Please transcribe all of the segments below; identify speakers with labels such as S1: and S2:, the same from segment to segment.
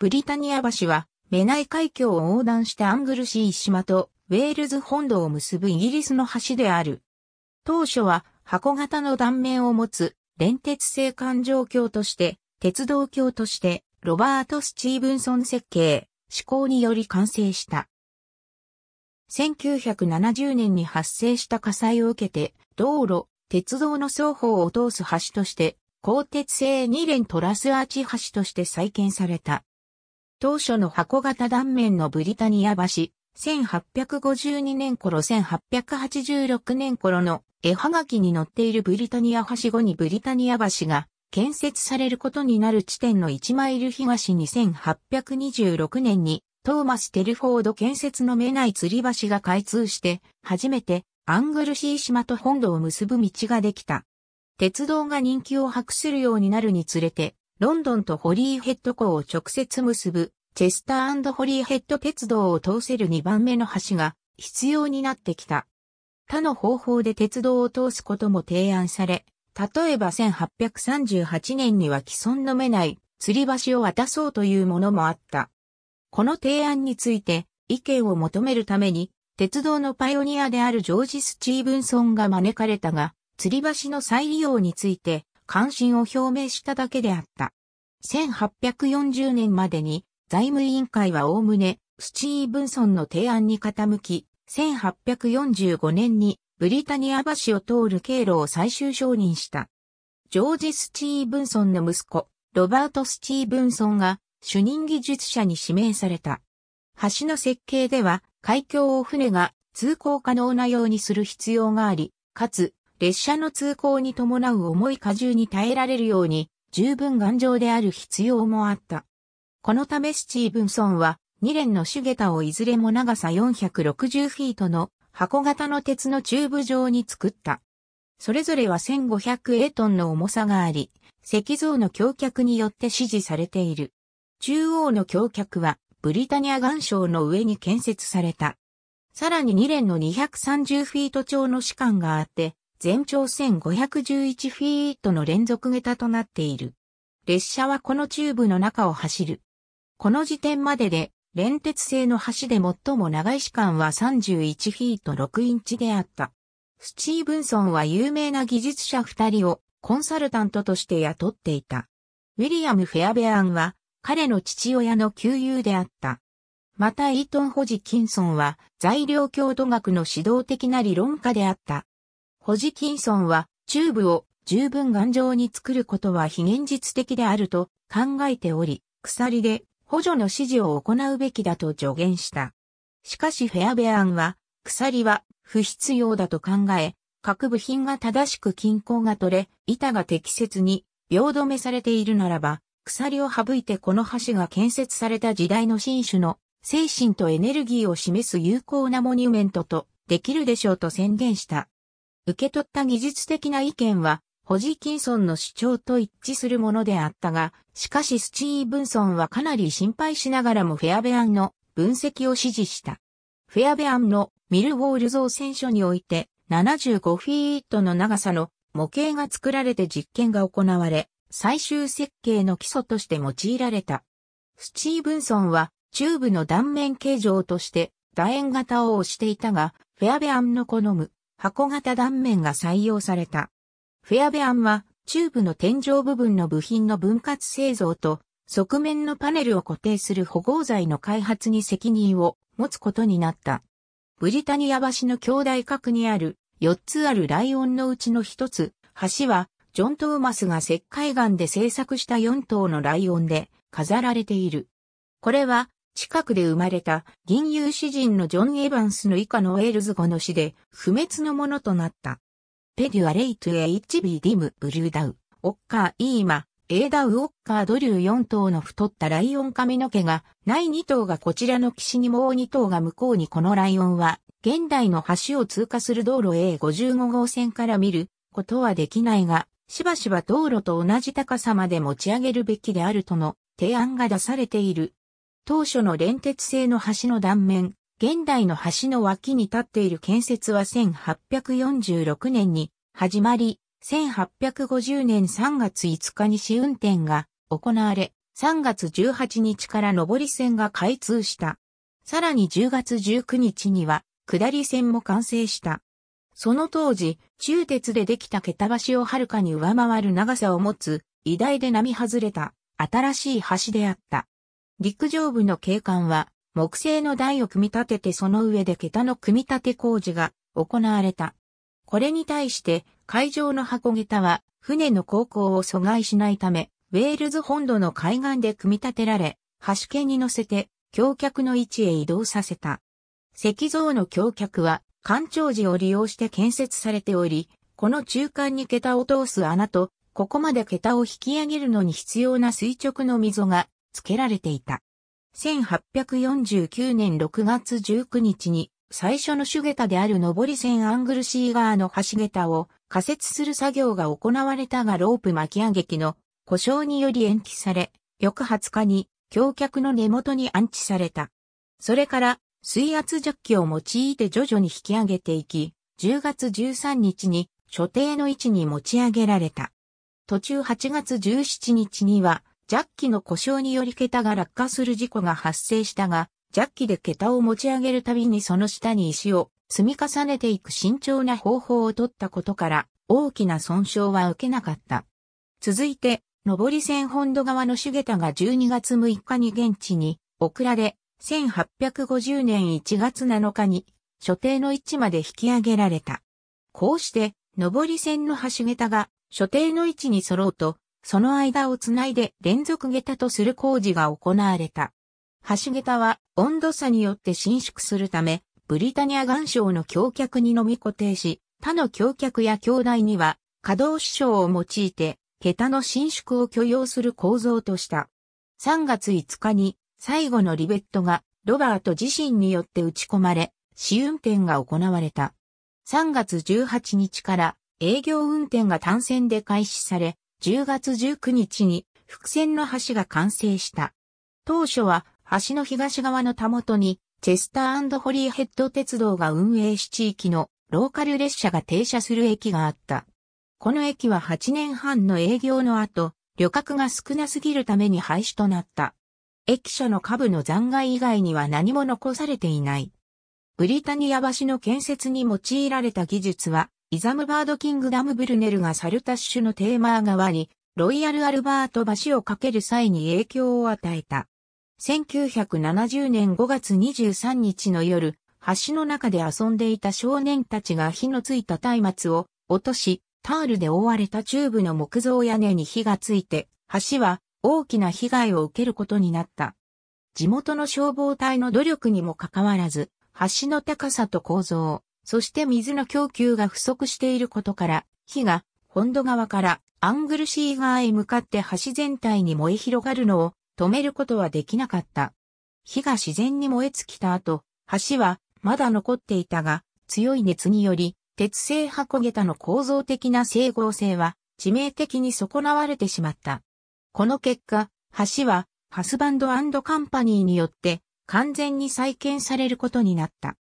S1: ブリタニア橋は、メナイ海峡を横断したアングルシー島とウェールズ本土を結ぶイギリスの橋である。当初は箱型の断面を持つ連鉄製環状橋として、鉄道橋としてロバート・スチーブンソン設計、施行により完成した。1970年に発生した火災を受けて、道路、鉄道の双方を通す橋として、鋼鉄製2連トラスアーチ橋として再建された。当初の箱型断面のブリタニア橋、1852年頃1886年頃の絵はがきに載っているブリタニア橋後にブリタニア橋が建設されることになる地点の1マイル東に1826年にトーマス・テルフォード建設の目ない吊り橋が開通して初めてアングルシー島と本土を結ぶ道ができた。鉄道が人気を博するようになるにつれてロンドンとホリーヘッド港を直接結ぶ、チェスターホリーヘッド鉄道を通せる2番目の橋が必要になってきた。他の方法で鉄道を通すことも提案され、例えば1838年には既存のめない吊り橋を渡そうというものもあった。この提案について意見を求めるために、鉄道のパイオニアであるジョージ・スチーブンソンが招かれたが、吊り橋の再利用について関心を表明しただけであった。1840年までに財務委員会はおおむねスチーブンソンの提案に傾き、1845年にブリタニア橋を通る経路を最終承認した。ジョージ・スチーブンソンの息子、ロバート・スチーブンソンが主任技術者に指名された。橋の設計では海峡を船が通行可能なようにする必要があり、かつ列車の通行に伴う重い荷重に耐えられるように十分頑丈である必要もあった。このためスチーブンソンは2連のュゲタをいずれも長さ460フィートの箱型の鉄のチューブ状に作った。それぞれは1500 a トンの重さがあり、石像の橋脚によって支持されている。中央の橋脚はブリタニア岩礁の上に建設された。さらに2連の230フィート超の士官があって、全長1511フィートの連続下駄となっている。列車はこのチューブの中を走る。この時点までで、連鉄製の橋で最も長い時間は31フィート6インチであった。スチーブンソンは有名な技術者二人をコンサルタントとして雇っていた。ウィリアム・フェアベアンは彼の父親の旧友であった。またイートン・ホジキンソンは材料強度学の指導的な理論家であった。ホジキンソンは、チューブを十分頑丈に作ることは非現実的であると考えており、鎖で補助の指示を行うべきだと助言した。しかしフェアベアンは、鎖は不必要だと考え、各部品が正しく均衡が取れ、板が適切に秒止めされているならば、鎖を省いてこの橋が建設された時代の新種の精神とエネルギーを示す有効なモニュメントとできるでしょうと宣言した。受け取った技術的な意見は、ホジキンソンの主張と一致するものであったが、しかしスチーブンソンはかなり心配しながらもフェアベアンの分析を指示した。フェアベアンのミルウォール造船所において75フィートの長さの模型が作られて実験が行われ、最終設計の基礎として用いられた。スチーブンソンはチューブの断面形状として楕円型を押していたが、フェアベアンの好む箱型断面が採用された。フェアベアンは、チューブの天井部分の部品の分割製造と、側面のパネルを固定する保護材の開発に責任を持つことになった。ブリタニア橋の兄弟角にある4つあるライオンのうちの1つ、橋はジョン・トーマスが石灰岩で製作した4頭のライオンで飾られている。これは近くで生まれた銀遊詩人のジョン・エヴァンスの以下のウェールズ語の詩で不滅のものとなった。ペデュアレイトエ HB ディムブルーダウ、オッカーイーマ、エーダウオッカードリュー4頭の太ったライオン髪の毛がない2頭がこちらの岸にもう2頭が向こうにこのライオンは現代の橋を通過する道路 A55 号線から見ることはできないが、しばしば道路と同じ高さまで持ち上げるべきであるとの提案が出されている。当初の連鉄製の橋の断面、現代の橋の脇に立っている建設は1846年に始まり、1850年3月5日に試運転が行われ、3月18日から上り線が開通した。さらに10月19日には下り線も完成した。その当時、中鉄でできた桁橋をはるかに上回る長さを持つ、偉大で並外れた新しい橋であった。陸上部の警官は、木製の台を組み立ててその上で桁の組み立て工事が行われた。これに対して海上の箱桁は船の航行を阻害しないため、ウェールズ本土の海岸で組み立てられ、橋剣に乗せて橋脚の位置へ移動させた。石像の橋脚は干潮時を利用して建設されており、この中間に桁を通す穴と、ここまで桁を引き上げるのに必要な垂直の溝が付けられていた。1849年6月19日に最初の主桁である上り線アングルシーガーの橋桁を仮設する作業が行われたがロープ巻き上げ機の故障により延期され、翌20日に橋脚の根元に安置された。それから水圧ジャッキを用いて徐々に引き上げていき、10月13日に所定の位置に持ち上げられた。途中8月17日にはジャッキの故障により桁が落下する事故が発生したが、ジャッキで桁を持ち上げるたびにその下に石を積み重ねていく慎重な方法をとったことから、大きな損傷は受けなかった。続いて、上り線本土側の主桁が12月6日に現地に、オクラで、1850年1月7日に、所定の位置まで引き上げられた。こうして、上り線の橋桁が、所定の位置に揃うと、その間をつないで連続下駄とする工事が行われた。橋桁は温度差によって伸縮するため、ブリタニア岩礁の橋脚に飲み固定し、他の橋脚や橋台には可動支障を用いて、桁の伸縮を許容する構造とした。3月5日に最後のリベットがロバート自身によって打ち込まれ、試運転が行われた。3月18日から営業運転が単線で開始され、10月19日に伏線の橋が完成した。当初は橋の東側のたもとにチェスターホリーヘッド鉄道が運営し地域のローカル列車が停車する駅があった。この駅は8年半の営業の後、旅客が少なすぎるために廃止となった。駅舎の下部の残骸以外には何も残されていない。ブリタニア橋の建設に用いられた技術は、イザムバード・キングダム・ブルネルがサルタッシュのテーマー側に、ロイヤル・アルバート橋を架ける際に影響を与えた。1970年5月23日の夜、橋の中で遊んでいた少年たちが火のついた松明を落とし、タールで覆われたチューブの木造屋根に火がついて、橋は大きな被害を受けることになった。地元の消防隊の努力にもかかわらず、橋の高さと構造、そして水の供給が不足していることから、火が本土側からアングルシー側へ向かって橋全体に燃え広がるのを止めることはできなかった。火が自然に燃え尽きた後、橋はまだ残っていたが、強い熱により、鉄製箱桁の構造的な整合性は致命的に損なわれてしまった。この結果、橋はハスバンドカンパニーによって完全に再建されることになった。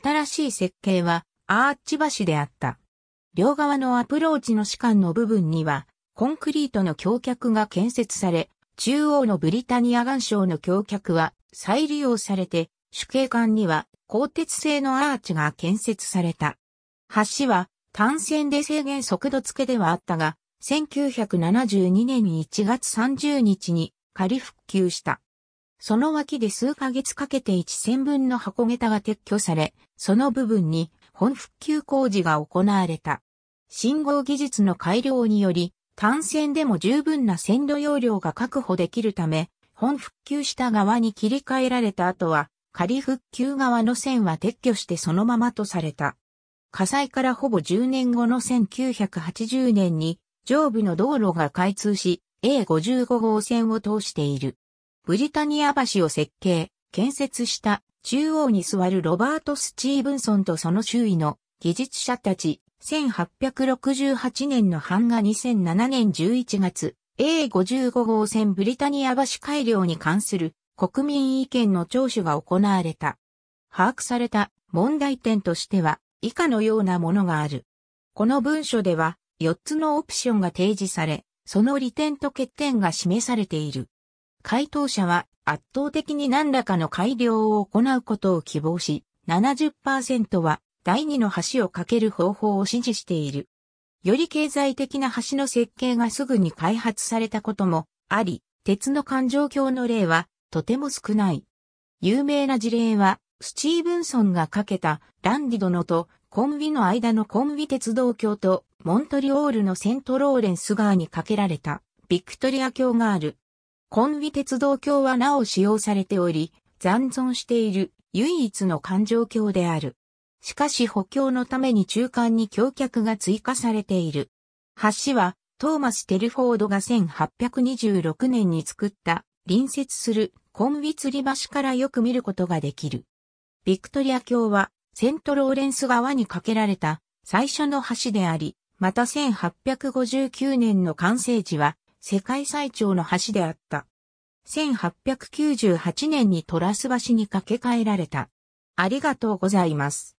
S1: 新しい設計はアーチ橋であった。両側のアプローチの士官の部分には、コンクリートの橋脚が建設され、中央のブリタニア岩礁の橋脚は再利用されて、主景観には鋼鉄製のアーチが建設された。橋は単線で制限速度付けではあったが、1972年1月30日に仮復旧した。その脇で数ヶ月かけて1千分の箱桁が撤去され、その部分に本復旧工事が行われた。信号技術の改良により、単線でも十分な線路容量が確保できるため、本復旧した側に切り替えられた後は、仮復旧側の線は撤去してそのままとされた。火災からほぼ10年後の1980年に、上部の道路が開通し、A55 号線を通している。ブリタニア橋を設計、建設した中央に座るロバート・スチーブンソンとその周囲の技術者たち、1868年の版画2007年11月、A55 号線ブリタニア橋改良に関する国民意見の聴取が行われた。把握された問題点としては以下のようなものがある。この文書では4つのオプションが提示され、その利点と欠点が示されている。回答者は圧倒的に何らかの改良を行うことを希望し、70%は第二の橋を架ける方法を支持している。より経済的な橋の設計がすぐに開発されたこともあり、鉄の環状橋の例はとても少ない。有名な事例は、スチーブンソンが架けたランディドとコンビの間のコンビ鉄道橋とモントリオールのセントローレンス川に架けられたビクトリア橋がある。コンビ鉄道橋はなお使用されており、残存している唯一の環状橋である。しかし補強のために中間に橋脚が追加されている。橋はトーマス・テルフォードが1826年に作った隣接するコンビ吊り橋からよく見ることができる。ビクトリア橋はセントローレンス川に架けられた最初の橋であり、また1859年の完成時は世界最長の橋であった。1898年にトラス橋に架け替えられた。ありがとうございます。